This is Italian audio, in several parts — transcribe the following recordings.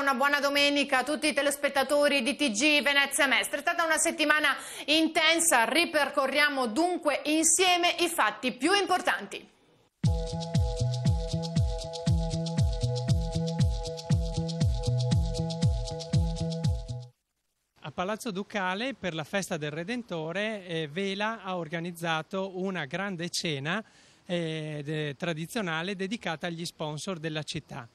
una buona domenica a tutti i telespettatori di TG Venezia Mestre. È stata una settimana intensa, ripercorriamo dunque insieme i fatti più importanti. A Palazzo Ducale per la festa del Redentore eh, Vela ha organizzato una grande cena eh, de tradizionale dedicata agli sponsor della città.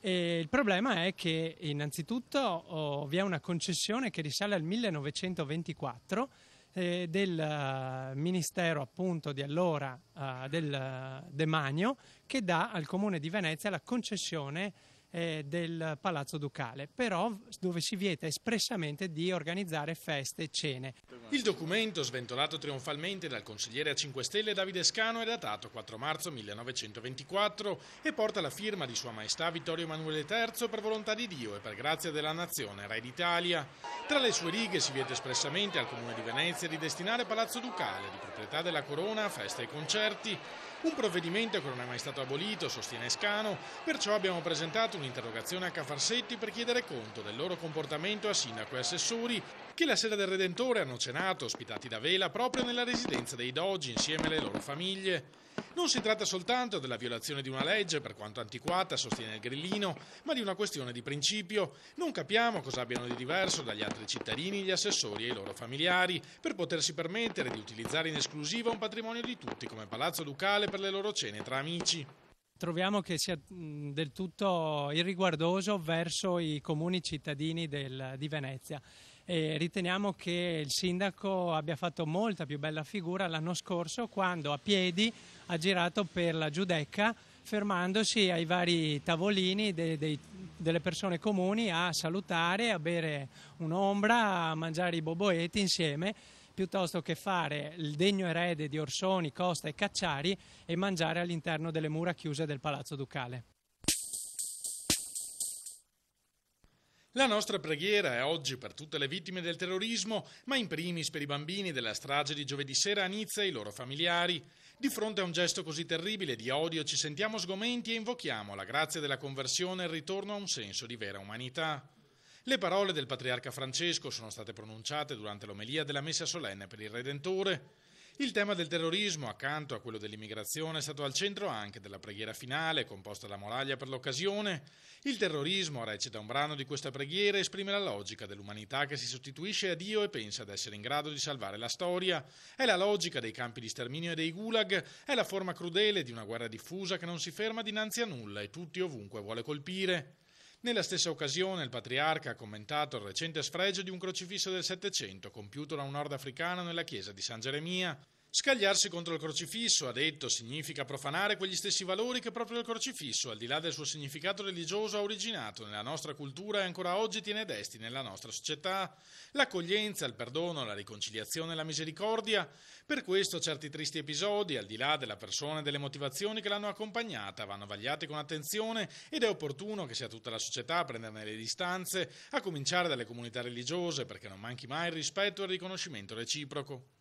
E il problema è che innanzitutto oh, vi è una concessione che risale al 1924 eh, del uh, ministero appunto di allora uh, del uh, eh, demanio che dà al comune di Venezia la concessione eh, del Palazzo Ducale, però dove si vieta espressamente di organizzare feste e cene. Il documento, sventolato trionfalmente dal consigliere a 5 Stelle Davide Scano, è datato 4 marzo 1924 e porta la firma di Sua Maestà Vittorio Emanuele III per volontà di Dio e per grazia della nazione, Re d'Italia. Tra le sue righe si vieta espressamente al Comune di Venezia di destinare Palazzo Ducale, di proprietà della Corona, a feste e concerti. Un provvedimento che non è mai stato abolito, sostiene Scano, perciò abbiamo presentato presentato un'interrogazione a Cafarsetti per chiedere conto del loro comportamento a sindaco e assessori che la sera del Redentore hanno cenato, ospitati da Vela, proprio nella residenza dei Doggi insieme alle loro famiglie. Non si tratta soltanto della violazione di una legge, per quanto antiquata, sostiene il grillino, ma di una questione di principio. Non capiamo cosa abbiano di diverso dagli altri cittadini, gli assessori e i loro familiari, per potersi permettere di utilizzare in esclusiva un patrimonio di tutti come palazzo ducale per le loro cene tra amici. Troviamo che sia del tutto irriguardoso verso i comuni cittadini del, di Venezia e riteniamo che il sindaco abbia fatto molta più bella figura l'anno scorso quando a piedi ha girato per la Giudecca fermandosi ai vari tavolini dei, dei, delle persone comuni a salutare, a bere un'ombra, a mangiare i boboeti insieme piuttosto che fare il degno erede di Orsoni, Costa e Cacciari e mangiare all'interno delle mura chiuse del Palazzo Ducale. La nostra preghiera è oggi per tutte le vittime del terrorismo, ma in primis per i bambini della strage di giovedì sera a Nizza e i loro familiari. Di fronte a un gesto così terribile di odio ci sentiamo sgomenti e invochiamo la grazia della conversione e il ritorno a un senso di vera umanità. Le parole del patriarca Francesco sono state pronunciate durante l'omelia della messa solenne per il Redentore. Il tema del terrorismo, accanto a quello dell'immigrazione, è stato al centro anche della preghiera finale, composta da Moraglia per l'occasione. Il terrorismo, recita un brano di questa preghiera, esprime la logica dell'umanità che si sostituisce a Dio e pensa ad essere in grado di salvare la storia. È la logica dei campi di sterminio e dei gulag, è la forma crudele di una guerra diffusa che non si ferma dinanzi a nulla e tutti ovunque vuole colpire. Nella stessa occasione il patriarca ha commentato il recente sfregio di un crocifisso del Settecento compiuto da un'orda africana nella chiesa di San Geremia, Scagliarsi contro il crocifisso, ha detto, significa profanare quegli stessi valori che proprio il crocifisso, al di là del suo significato religioso, ha originato nella nostra cultura e ancora oggi tiene desti nella nostra società. L'accoglienza, il perdono, la riconciliazione e la misericordia. Per questo certi tristi episodi, al di là della persona e delle motivazioni che l'hanno accompagnata, vanno vagliati con attenzione ed è opportuno che sia tutta la società a prenderne le distanze, a cominciare dalle comunità religiose, perché non manchi mai il rispetto e il riconoscimento reciproco.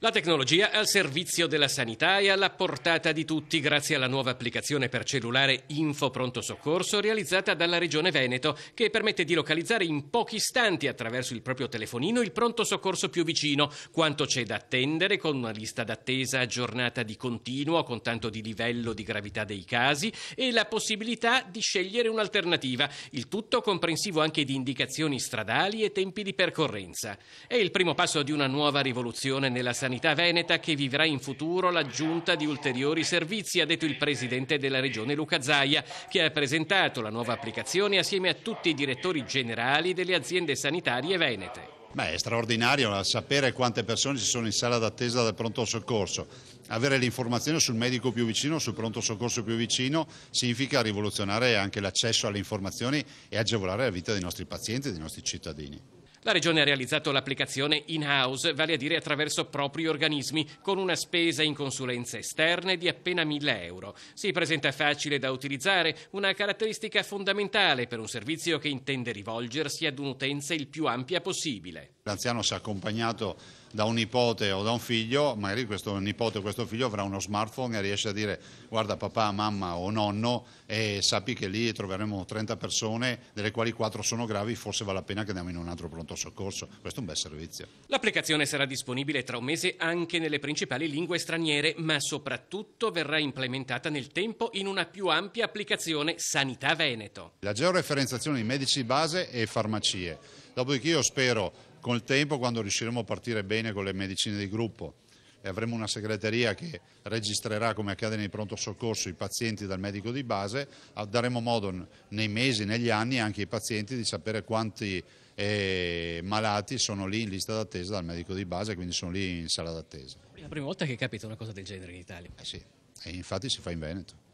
La tecnologia al servizio della sanità è alla portata di tutti grazie alla nuova applicazione per cellulare Info Pronto Soccorso realizzata dalla Regione Veneto che permette di localizzare in pochi istanti attraverso il proprio telefonino il pronto soccorso più vicino, quanto c'è da attendere con una lista d'attesa aggiornata di continuo con tanto di livello di gravità dei casi e la possibilità di scegliere un'alternativa, il tutto comprensivo anche di indicazioni stradali e tempi di percorrenza. È il primo passo di una nuova rivoluzione nella sanità sanità veneta che vivrà in futuro l'aggiunta di ulteriori servizi, ha detto il presidente della regione Luca Zaia, che ha presentato la nuova applicazione assieme a tutti i direttori generali delle aziende sanitarie venete. Beh, è straordinario sapere quante persone ci sono in sala d'attesa del pronto soccorso. Avere l'informazione sul medico più vicino, sul pronto soccorso più vicino, significa rivoluzionare anche l'accesso alle informazioni e agevolare la vita dei nostri pazienti e dei nostri cittadini. La Regione ha realizzato l'applicazione in-house, vale a dire attraverso propri organismi, con una spesa in consulenze esterne di appena 1000 euro. Si presenta facile da utilizzare, una caratteristica fondamentale per un servizio che intende rivolgersi ad un'utenza il più ampia possibile l'anziano sia accompagnato da un nipote o da un figlio, magari questo nipote o questo figlio avrà uno smartphone e riesce a dire guarda papà, mamma o nonno e sappi che lì troveremo 30 persone, delle quali 4 sono gravi, forse vale la pena che andiamo in un altro pronto soccorso. Questo è un bel servizio. L'applicazione sarà disponibile tra un mese anche nelle principali lingue straniere, ma soprattutto verrà implementata nel tempo in una più ampia applicazione Sanità Veneto. La georeferenziazione di medici base e farmacie. Dopodiché io spero Col tempo, quando riusciremo a partire bene con le medicine di gruppo e avremo una segreteria che registrerà, come accade nei pronto soccorso, i pazienti dal medico di base, daremo modo nei mesi, negli anni anche ai pazienti di sapere quanti eh, malati sono lì in lista d'attesa dal medico di base, quindi sono lì in sala d'attesa. È la prima volta che capita una cosa del genere in Italia. Eh sì, e infatti si fa in Veneto.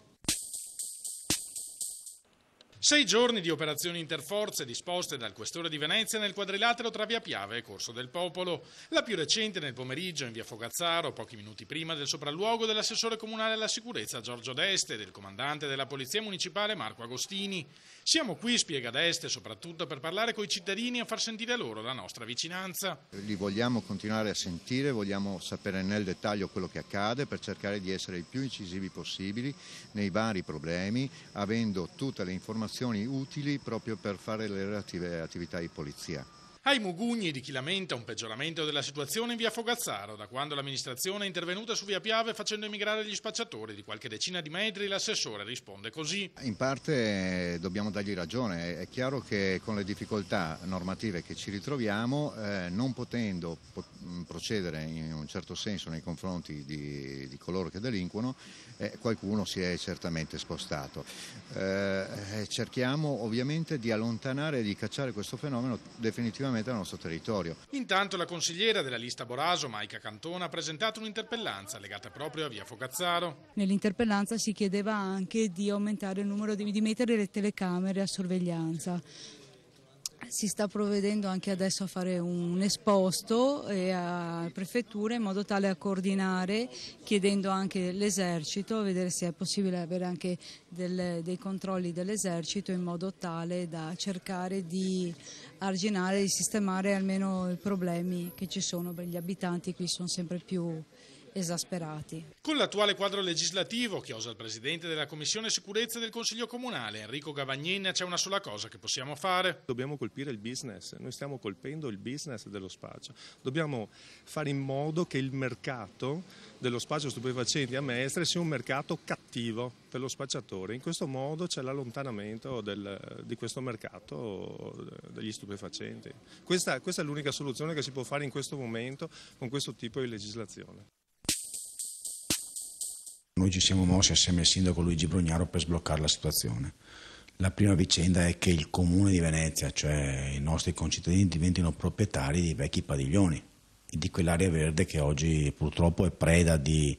Sei giorni di operazioni interforze disposte dal Questore di Venezia nel quadrilatero tra Via Piave e Corso del Popolo. La più recente nel pomeriggio in Via Fogazzaro, pochi minuti prima del sopralluogo dell'assessore comunale alla sicurezza Giorgio D'Este e del comandante della Polizia Municipale Marco Agostini. Siamo qui, spiega D'Este, soprattutto per parlare coi cittadini e far sentire loro la nostra vicinanza. Li vogliamo continuare a sentire, vogliamo sapere nel dettaglio quello che accade per cercare di essere il più incisivi possibili nei vari problemi, avendo tutte le informazioni informazioni utili proprio per fare le relative attività di polizia. Ai mugugni di chi lamenta un peggioramento della situazione in via Fogazzaro, da quando l'amministrazione è intervenuta su via Piave facendo emigrare gli spacciatori di qualche decina di metri, l'assessore risponde così. In parte eh, dobbiamo dargli ragione, è chiaro che con le difficoltà normative che ci ritroviamo, eh, non potendo mm, procedere in un certo senso nei confronti di, di coloro che delinquono, eh, qualcuno si è certamente spostato. Eh, eh cerchiamo ovviamente di allontanare e di cacciare questo fenomeno definitivamente funzionamento del nostro territorio. Intanto la consigliera della lista Boraso, Maica Cantona, ha presentato un'interpellanza legata proprio a via Focazzaro. Nell'interpellanza si chiedeva anche di aumentare il numero di, di mettere le telecamere a sorveglianza si sta provvedendo anche adesso a fare un esposto eh, a prefetture in modo tale a coordinare chiedendo anche l'esercito, vedere se è possibile avere anche del, dei controlli dell'esercito in modo tale da cercare di arginare, di sistemare almeno i problemi che ci sono, gli abitanti qui sono sempre più esasperati. Con l'attuale quadro legislativo che osa il Presidente della Commissione Sicurezza del Consiglio Comunale, Enrico Gavagnin, c'è una sola cosa che possiamo fare. Dobbiamo colpire il business, noi stiamo colpendo il business dello spazio. Dobbiamo fare in modo che il mercato dello spazio stupefacenti a Mestre sia un mercato cattivo per lo spacciatore. In questo modo c'è l'allontanamento del, di questo mercato degli stupefacenti. Questa, questa è l'unica soluzione che si può fare in questo momento con questo tipo di legislazione. Noi ci siamo mossi assieme al sindaco Luigi Brugnaro per sbloccare la situazione. La prima vicenda è che il comune di Venezia, cioè i nostri concittadini, diventino proprietari di vecchi padiglioni e di quell'area verde che oggi purtroppo è preda di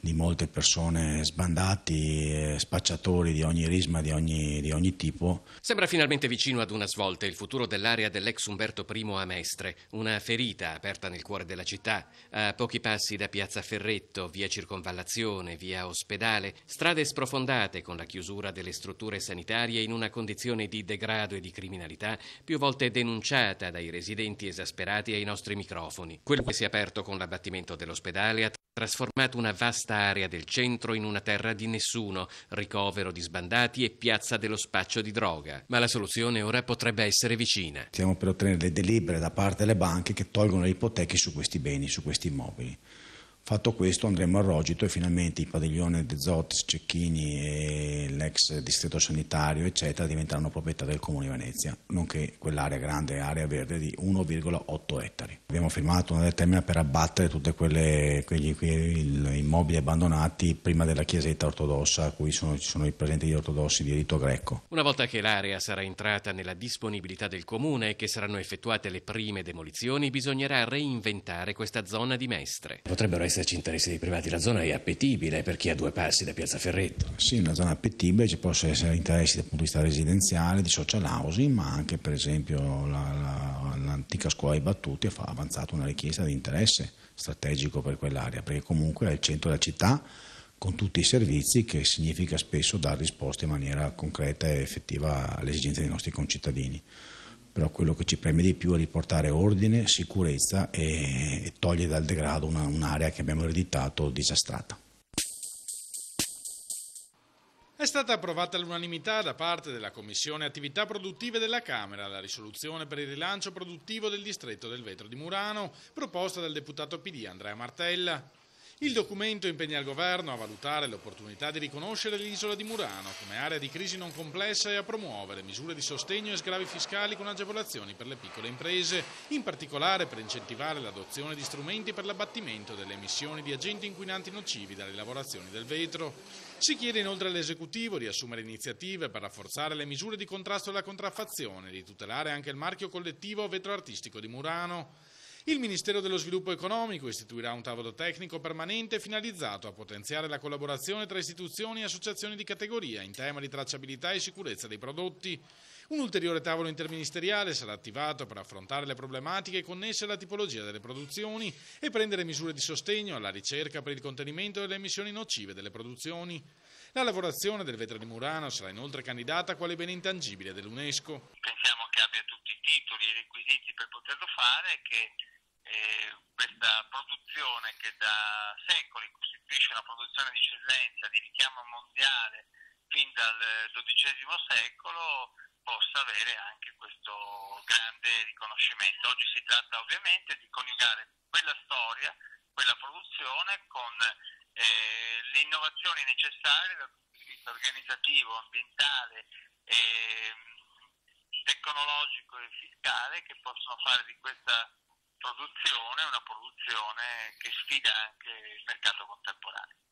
di molte persone sbandati, spacciatori di ogni risma, di ogni, di ogni, tipo. Sembra finalmente vicino ad una svolta il futuro dell'area dell'ex Umberto I a Mestre, una ferita aperta nel cuore della città, a pochi passi da Piazza Ferretto, via Circonvallazione, via Ospedale, strade sprofondate con la chiusura delle strutture sanitarie in una condizione di degrado e di criminalità più volte denunciata dai residenti esasperati ai nostri microfoni. Quello che si è aperto con l'abbattimento dell'ospedale trasformato una vasta area del centro in una terra di nessuno, ricovero di sbandati e piazza dello spaccio di droga. Ma la soluzione ora potrebbe essere vicina. Stiamo per ottenere le delibere da parte delle banche che tolgono le ipoteche su questi beni, su questi immobili. Fatto questo andremo a Rogito e finalmente il padiglione De Zotis, Cecchini e l'ex distretto sanitario eccetera diventeranno proprietà del Comune di Venezia, nonché quell'area grande, area verde di 1,8 ettari. Abbiamo firmato una determina per abbattere tutti quegli immobili abbandonati prima della chiesetta ortodossa a cui sono, ci sono i presenti gli ortodossi di rito greco. Una volta che l'area sarà entrata nella disponibilità del Comune e che saranno effettuate le prime demolizioni, bisognerà reinventare questa zona di Mestre. Potrebbero essere esserci interessi dei privati, la zona è appetibile per chi ha due passi da Piazza Ferretto. Sì, una zona appetibile, ci possono essere interessi dal punto di vista residenziale, di social housing, ma anche per esempio la, la, l'antica scuola di Battuti ha avanzato una richiesta di interesse strategico per quell'area, perché comunque è il centro della città con tutti i servizi che significa spesso dare risposte in maniera concreta e effettiva alle esigenze dei nostri concittadini però quello che ci preme di più è riportare ordine, sicurezza e, e togliere dal degrado una, un'area che abbiamo ereditato disastrata. È stata approvata all'unanimità da parte della Commissione Attività Produttive della Camera la risoluzione per il rilancio produttivo del distretto del vetro di Murano proposta dal deputato PD Andrea Martella. Il documento impegna il governo a valutare l'opportunità di riconoscere l'isola di Murano come area di crisi non complessa e a promuovere misure di sostegno e sgravi fiscali con agevolazioni per le piccole imprese, in particolare per incentivare l'adozione di strumenti per l'abbattimento delle emissioni di agenti inquinanti nocivi dalle lavorazioni del vetro. Si chiede inoltre all'esecutivo di assumere iniziative per rafforzare le misure di contrasto alla contraffazione e di tutelare anche il marchio collettivo vetroartistico di Murano. Il Ministero dello Sviluppo Economico istituirà un tavolo tecnico permanente finalizzato a potenziare la collaborazione tra istituzioni e associazioni di categoria in tema di tracciabilità e sicurezza dei prodotti. Un ulteriore tavolo interministeriale sarà attivato per affrontare le problematiche connesse alla tipologia delle produzioni e prendere misure di sostegno alla ricerca per il contenimento delle emissioni nocive delle produzioni. La lavorazione del vetro di Murano sarà inoltre candidata quale bene intangibile dell'UNESCO. Pensiamo che abbia tutti i titoli e i requisiti per poterlo fare e che questa produzione che da secoli costituisce una produzione di eccellenza, di richiamo mondiale fin dal XII secolo, possa avere anche questo grande riconoscimento. Oggi si tratta ovviamente di coniugare quella storia, quella produzione con eh, le innovazioni necessarie dal punto di vista organizzativo, ambientale, eh, tecnologico e fiscale che possono fare di questa produzione, una produzione che sfida anche il mercato contemporaneo.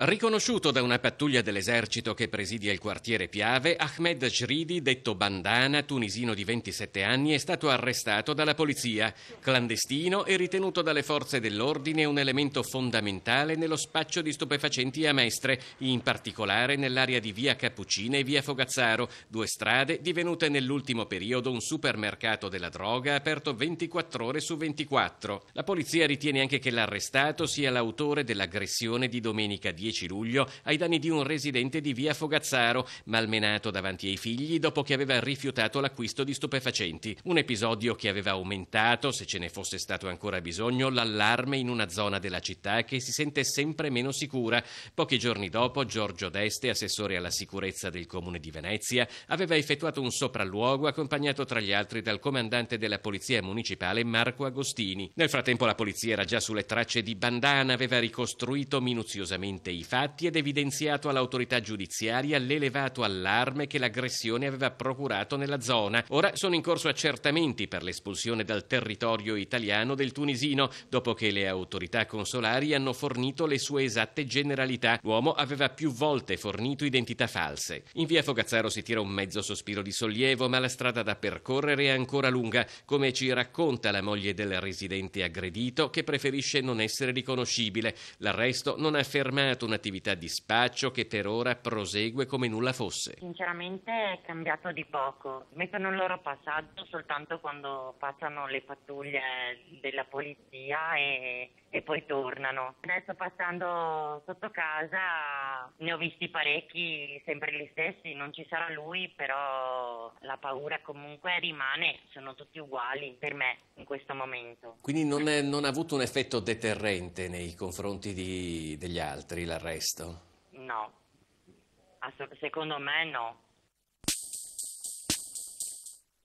Riconosciuto da una pattuglia dell'esercito che presidia il quartiere Piave, Ahmed Jridi, detto Bandana, tunisino di 27 anni, è stato arrestato dalla polizia, clandestino e ritenuto dalle forze dell'ordine un elemento fondamentale nello spaccio di stupefacenti a Mestre, in particolare nell'area di via Cappuccina e via Fogazzaro, due strade divenute nell'ultimo periodo un supermercato della droga aperto 24 ore su 24. La polizia ritiene anche che l'arrestato sia l'autore dell'aggressione di domenica 10 10 luglio ai danni di un residente di via Fogazzaro, malmenato davanti ai figli dopo che aveva rifiutato l'acquisto di stupefacenti. Un episodio che aveva aumentato, se ce ne fosse stato ancora bisogno, l'allarme in una zona della città che si sente sempre meno sicura. Pochi giorni dopo, Giorgio Deste, assessore alla sicurezza del comune di Venezia, aveva effettuato un sopralluogo accompagnato tra gli altri dal comandante della polizia municipale Marco Agostini. Nel frattempo la polizia era già sulle tracce di Bandana, aveva ricostruito minuziosamente i i fatti ed evidenziato all'autorità giudiziaria l'elevato allarme che l'aggressione aveva procurato nella zona. Ora sono in corso accertamenti per l'espulsione dal territorio italiano del tunisino, dopo che le autorità consolari hanno fornito le sue esatte generalità. L'uomo aveva più volte fornito identità false. In via Fogazzaro si tira un mezzo sospiro di sollievo, ma la strada da percorrere è ancora lunga, come ci racconta la moglie del residente aggredito, che preferisce non essere riconoscibile. L'arresto non ha fermato un'attività di spaccio che per ora prosegue come nulla fosse. Sinceramente è cambiato di poco. Mettono il loro passaggio soltanto quando passano le pattuglie della polizia e, e poi tornano. Adesso passando sotto casa ne ho visti parecchi, sempre gli stessi, non ci sarà lui, però la paura comunque rimane, sono tutti uguali per me in questo momento. Quindi non, è, non ha avuto un effetto deterrente nei confronti di, degli altri la d'arresto? No, Asso- secondo me no.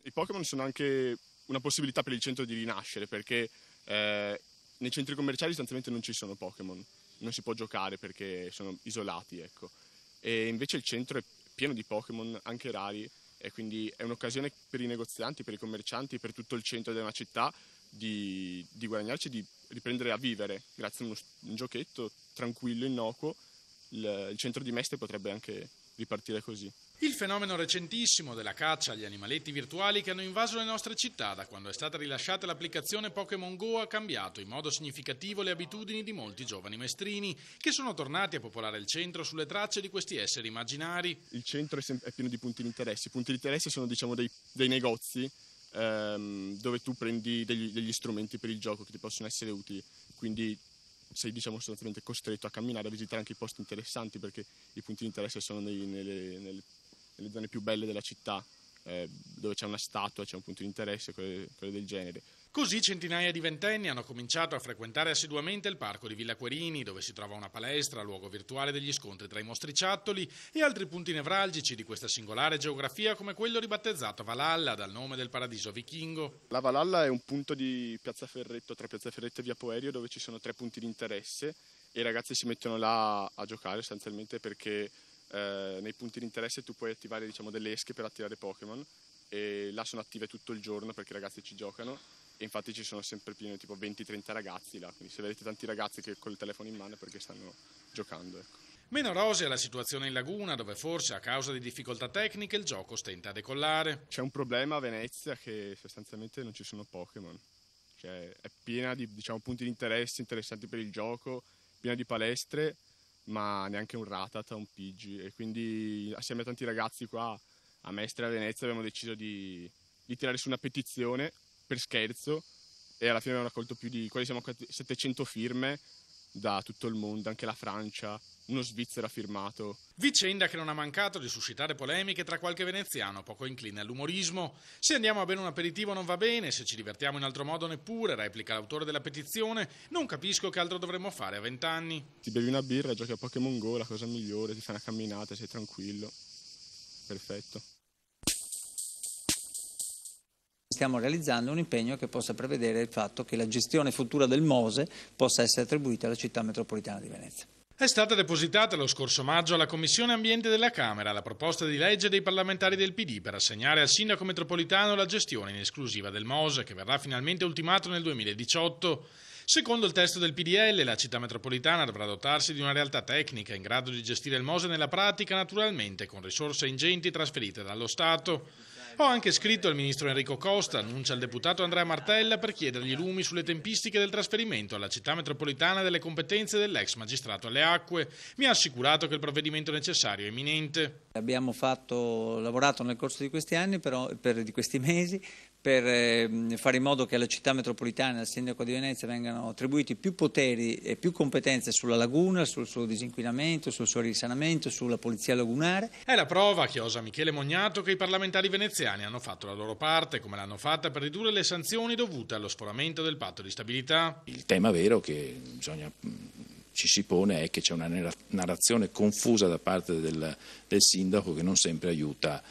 I Pokémon sono anche una possibilità per il centro di rinascere perché eh, nei centri commerciali sostanzialmente non ci sono Pokémon, non si può giocare perché sono isolati, ecco. E invece il centro è pieno di Pokémon, anche rari, e quindi è un'occasione per i negozianti, per i commercianti, per tutto il centro della città di, di guadagnarci, di riprendere a vivere grazie a uno, un giochetto tranquillo, innocuo, il, il centro di Mestre potrebbe anche ripartire così. Il fenomeno recentissimo della caccia agli animaletti virtuali che hanno invaso le nostre città da quando è stata rilasciata l'applicazione Pokémon Go ha cambiato in modo significativo le abitudini di molti giovani mestrini che sono tornati a popolare il centro sulle tracce di questi esseri immaginari. Il centro è, è pieno di punti di interesse. I punti di interesse sono diciamo, dei, dei negozi ehm, dove tu prendi degli, degli strumenti per il gioco che ti possono essere utili. Quindi sei diciamo sostanzialmente costretto a camminare, a visitare anche i posti interessanti perché i punti di interesse sono nei, nelle, nelle, nelle, zone più belle della città eh, dove c'è una statua, c'è un punto di interesse, cose del genere. Così centinaia di ventenni hanno cominciato a frequentare assiduamente il parco di Villa Querini, dove si trova una palestra, luogo virtuale degli scontri tra i mostriciattoli e altri punti nevralgici di questa singolare geografia, come quello ribattezzato Valhalla dal nome del paradiso vichingo. La Valhalla è un punto di Piazza Ferretto, tra Piazza Ferretto e Via Poerio, dove ci sono tre punti di interesse e i ragazzi si mettono là a giocare sostanzialmente perché eh, nei punti di interesse tu puoi attivare diciamo, delle esche per attirare Pokémon e là sono attive tutto il giorno perché i ragazzi ci giocano e infatti ci sono sempre più tipo 20-30 ragazzi là, quindi se vedete tanti ragazzi che con il telefono in mano è perché stanno giocando. Ecco. Meno rosea la situazione in Laguna, dove forse a causa di difficoltà tecniche il gioco stenta a decollare. C'è un problema a Venezia che sostanzialmente non ci sono Pokémon. Cioè, è piena di diciamo, punti di interesse interessanti per il gioco, piena di palestre, ma neanche un Ratata, un Pidgey. E quindi assieme a tanti ragazzi qua a Mestre e a Venezia abbiamo deciso di, di tirare su una petizione per scherzo e alla fine abbiamo raccolto più di quasi 700 firme da tutto il mondo, anche la Francia, uno svizzero ha firmato. Vicenda che non ha mancato di suscitare polemiche tra qualche veneziano poco incline all'umorismo. Se andiamo a bere un aperitivo non va bene, se ci divertiamo in altro modo neppure, replica l'autore della petizione, non capisco che altro dovremmo fare a vent'anni. Ti bevi una birra, giochi a Pokémon Go, la cosa migliore, ti fai una camminata, sei tranquillo. Perfetto. Stiamo realizzando un impegno che possa prevedere il fatto che la gestione futura del Mose possa essere attribuita alla città metropolitana di Venezia. È stata depositata lo scorso maggio alla Commissione Ambiente della Camera la proposta di legge dei parlamentari del PD per assegnare al sindaco metropolitano la gestione in esclusiva del MOSE che verrà finalmente ultimato nel 2018. Secondo il testo del PDL, la città metropolitana dovrà dotarsi di una realtà tecnica in grado di gestire il MOSE nella pratica, naturalmente con risorse ingenti trasferite dallo Stato. Ho anche scritto al ministro Enrico Costa, annuncia il deputato Andrea Martella, per chiedergli lumi sulle tempistiche del trasferimento alla città metropolitana delle competenze dell'ex magistrato alle acque. Mi ha assicurato che il provvedimento necessario è imminente. Abbiamo fatto, lavorato nel corso di questi anni, però, per, di questi mesi, per ehm, fare in modo che alla città metropolitana e al sindaco di Venezia vengano attribuiti più poteri e più competenze sulla laguna, sul suo disinquinamento, sul suo risanamento, sulla polizia lagunare. È la prova, chiosa Michele Mognato, che i parlamentari veneziani hanno fatto la loro parte, come l'hanno fatta per ridurre le sanzioni dovute allo sforamento del patto di stabilità. Il tema vero che bisogna mm, ci si pone è che c'è una narrazione confusa da parte del, del sindaco che non sempre aiuta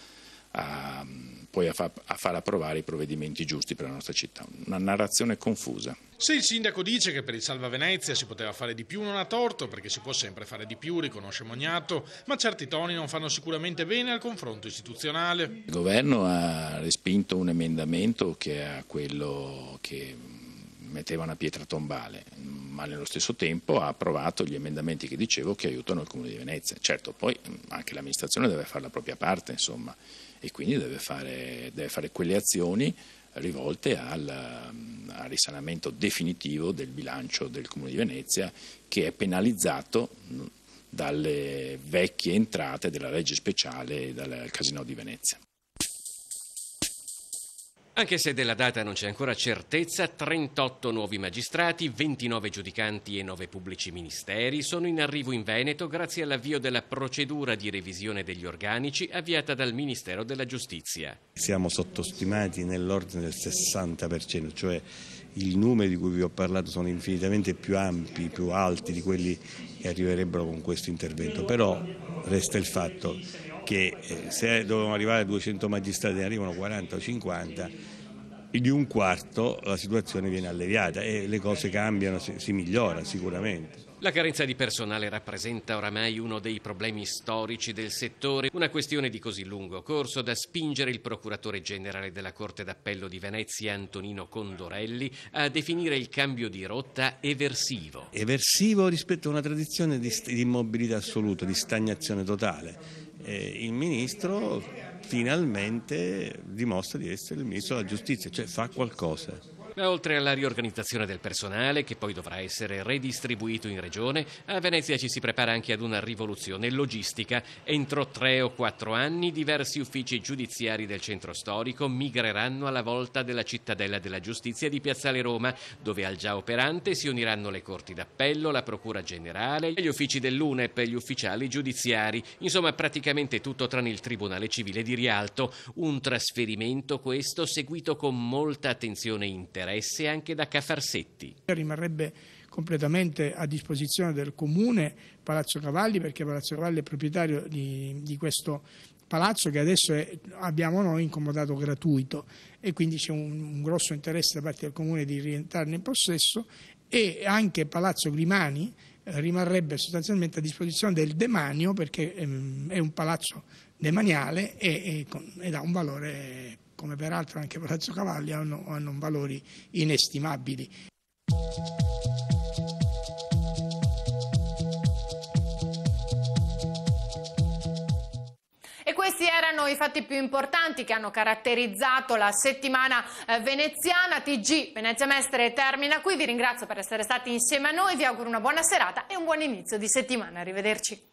a mm, poi a, fa, a far approvare i provvedimenti giusti per la nostra città. Una narrazione confusa. Se il sindaco dice che per il Salva Venezia si poteva fare di più non ha torto, perché si può sempre fare di più, riconosce Mognato, ma certi toni non fanno sicuramente bene al confronto istituzionale. Il governo ha respinto un emendamento che era quello che metteva una pietra tombale, ma nello stesso tempo ha approvato gli emendamenti che dicevo che aiutano il Comune di Venezia. Certo, poi anche l'amministrazione deve fare la propria parte, insomma e quindi deve fare, deve fare quelle azioni rivolte al, al, risanamento definitivo del bilancio del Comune di Venezia che è penalizzato dalle vecchie entrate della legge speciale e dal Casino di Venezia. Anche se della data non c'è ancora certezza, 38 nuovi magistrati, 29 giudicanti e 9 pubblici ministeri sono in arrivo in Veneto grazie all'avvio della procedura di revisione degli organici avviata dal Ministero della Giustizia. Siamo sottostimati nell'ordine del 60%, cioè i numeri di cui vi ho parlato sono infinitamente più ampi, più alti di quelli che arriverebbero con questo intervento, però resta il fatto che eh, se dovevano arrivare 200 magistrati ne arrivano 40 o 50, di un quarto la situazione viene alleviata e le cose cambiano, si, si migliora sicuramente. La carenza di personale rappresenta oramai uno dei problemi storici del settore, una questione di così lungo corso da spingere il procuratore generale della Corte d'Appello di Venezia, Antonino Condorelli, a definire il cambio di rotta eversivo. Eversivo rispetto a una tradizione di, di immobilità assoluta, di stagnazione totale eh, il ministro finalmente dimostra di essere il ministro della giustizia, cioè fa qualcosa. Oltre alla riorganizzazione del personale, che poi dovrà essere redistribuito in regione, a Venezia ci si prepara anche ad una rivoluzione logistica. Entro tre o quattro anni diversi uffici giudiziari del centro storico migreranno alla volta della cittadella della giustizia di Piazzale Roma, dove al già operante si uniranno le corti d'appello, la procura generale, gli uffici dell'UNEP e gli ufficiali giudiziari. Insomma, praticamente tutto tranne il Tribunale Civile di Rialto. Un trasferimento questo seguito con molta attenzione interna interesse anche da Cafarsetti. Rimarrebbe completamente a disposizione del comune Palazzo Cavalli perché Palazzo Cavalli è proprietario di, di questo palazzo che adesso è, abbiamo noi incomodato gratuito e quindi c'è un, un grosso interesse da parte del comune di rientrarne in possesso e anche Palazzo Grimani eh, rimarrebbe sostanzialmente a disposizione del demanio perché ehm, è un palazzo demaniale e, e, con, ed ha un valore come peraltro anche Palazzo Cavalli, hanno, hanno valori inestimabili. Questi erano i fatti più importanti che hanno caratterizzato la settimana eh, veneziana. TG Venezia Mestre termina qui. Vi ringrazio per essere stati insieme a noi. Vi auguro una buona serata e un buon inizio di settimana. Arrivederci.